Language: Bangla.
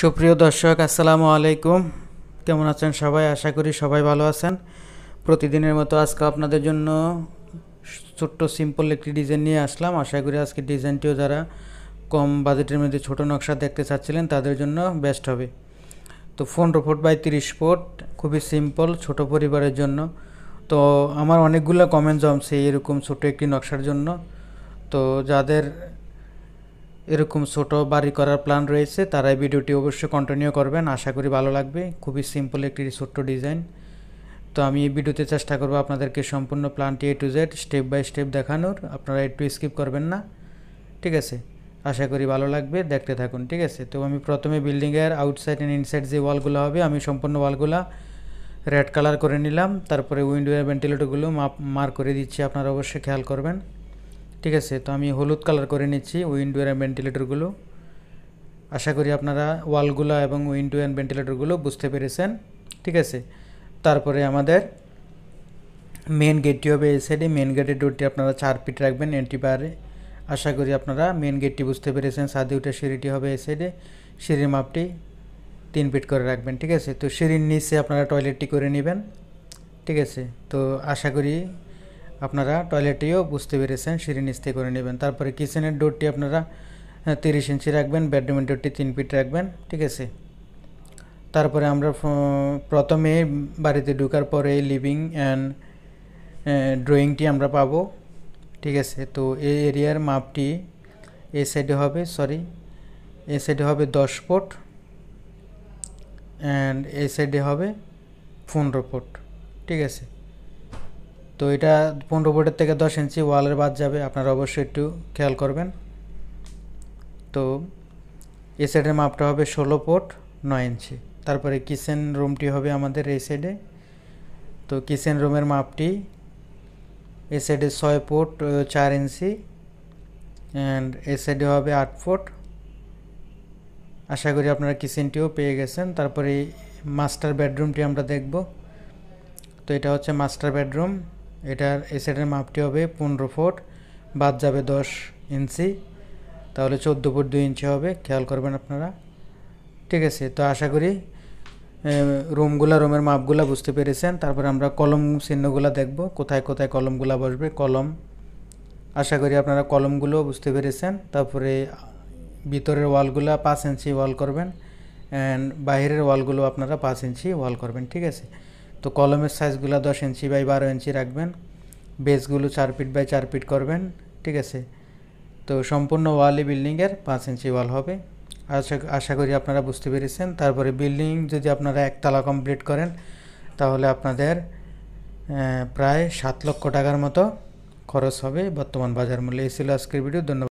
সুপ্রিয় দর্শক আসসালামু আলাইকুম কেমন আছেন সবাই আশা করি সবাই ভালো আছেন প্রতিদিনের মতো আজকে আপনাদের জন্য ছোট্ট সিম্পল একটি ডিজাইন নিয়ে আসলাম আশা করি আজকে ডিজাইনটিও যারা কম বাজেটের মধ্যে ছোট নকশা দেখতে চাচ্ছিলেন তাদের জন্য বেস্ট হবে তো পনেরো ফুট বাই তিরিশ ফুট খুবই সিম্পল ছোট পরিবারের জন্য তো আমার অনেকগুলো কমেন্ট জমছে এরকম ছোট একটি নকশার জন্য তো যাদের এরকম ছোট বাড়ি করার প্ল্যান রয়েছে তারাই ভিডিওটি অবশ্যই কন্টিনিউ করবেন আশা করি ভালো লাগবে খুবই সিম্পল একটি ছোট্ট ডিজাইন তো আমি এই ভিডিওতে চেষ্টা করব আপনাদেরকে সম্পূর্ণ প্ল্যানটি A to Z step by step দেখানোর আপনারা একটু স্কিপ করবেন না ঠিক আছে আশা করি ভালো লাগবে দেখতে থাকুন ঠিক আছে তো আমি প্রথমে বিল্ডিংয়ের আউটসাইড অ্যান্ড ইনসাইড যে ওয়ালগুলো হবে আমি সম্পূর্ণ ওয়ালগুলো রেড কালার করে নিলাম তারপরে উইন্ডো ভেন্টিলেটরগুলো মাপ মার করে দিচ্ছি আপনারা অবশ্যই খেয়াল করবেন ঠিক আছে তো আমি হলুদ কালার করে নিচ্ছি উইন্ডো অ্যান্ড ভেন্টিলেটরগুলো আশা করি আপনারা ওয়ালগুলো এবং উইন্ডো অ্যান্ড ভেন্টিলেটরগুলো বুঝতে পেরেছেন ঠিক আছে তারপরে আমাদের মেন গেটটি হবে এই সাইডে মেন গেটের ডোরটি আপনারা চার ফিট রাখবেন এন্ট্রিবারে আশা করি আপনারা মেন গেটটি বুঝতে পেরেছেন সাদি উঠে সিঁড়িটি হবে এই সাইডে সিঁড়ির মাপটি তিন ফিট করে রাখবেন ঠিক আছে তো সিঁড়ির নিচে আপনারা টয়লেটটি করে নেবেন ঠিক আছে তো আশা করি আপনারা টয়লেটেও বুঝতে পেরেছেন সিঁড়ি নিস্তে করে নেবেন তারপরে কিচেনের ডোরটি আপনারা তিরিশ ইঞ্চি রাখবেন বেডরুমের ডোরটি তিন ফিট রাখবেন ঠিক আছে তারপরে আমরা প্রথমে বাড়িতে ঢুকার পরে লিভিং অ্যান্ড ড্রয়িংটি আমরা পাবো ঠিক আছে তো এই এরিয়ার মাপটি এ সাইডে হবে সরি এ সাইডে হবে দশ ফুট অ্যান্ড এ সাইডে হবে পনেরো ফুট ঠিক আছে তো এটা পনেরো ফুটের থেকে দশ ইঞ্চি ওয়ালের বাদ যাবে আপনারা অবশ্যই একটু খেয়াল করবেন তো এ সাইডের মাপটা হবে ষোলো ফুট নয় ইঞ্চি তারপরে কিচেন রুমটি হবে আমাদের এই সাইডে তো কিচেন রুমের মাপটি এ সাইডে ছয় ফুট চার ইঞ্চি অ্যান্ড এ সাইডে হবে আট ফুট আশা করি আপনারা কিচেনটিও পেয়ে গেছেন তারপরে মাস্টার বেডরুমটি আমরা দেখব তো এটা হচ্ছে মাস্টার বেডরুম এটার এসেটের মাপটি হবে পনেরো ফুট বাদ যাবে দশ ইঞ্চি তাহলে চোদ্দো ফুট দুই ইঞ্চি হবে খেয়াল করবেন আপনারা ঠিক আছে তো আশা করি রুমগুলা রুমের মাপগুলা বুঝতে পেরেছেন তারপর আমরা কলম চিহ্নগুলা দেখব কোথায় কোথায় কলমগুলা বসবে কলম আশা করি আপনারা কলমগুলো বুঝতে পেরেছেন তারপরে ভিতরের ওয়ালগুলা পাঁচ ইঞ্চি ওয়াল করবেন অ্যান্ড বাহিরের ওয়ালগুলো আপনারা পাঁচ ইঞ্চি ওয়াল করবেন ঠিক আছে তো কলমের সাইজগুলো দশ ইঞ্চি বাই বারো ইঞ্চি রাখবেন বেসগুলো চার ফিট বাই চার ফিট করবেন ঠিক আছে তো সম্পূর্ণ ওয়ালই বিল্ডিংয়ের পাঁচ ইঞ্চি ওয়াল হবে আশা আশা করি আপনারা বুঝতে পেরেছেন তারপরে বিল্ডিং যদি আপনারা একতলা কমপ্লিট করেন তাহলে আপনাদের প্রায় সাত লক্ষ টাকার মতো খরচ হবে বর্তমান বাজার মূল্যে এই ছিল আজকের ভিডিও ধন্যবাদ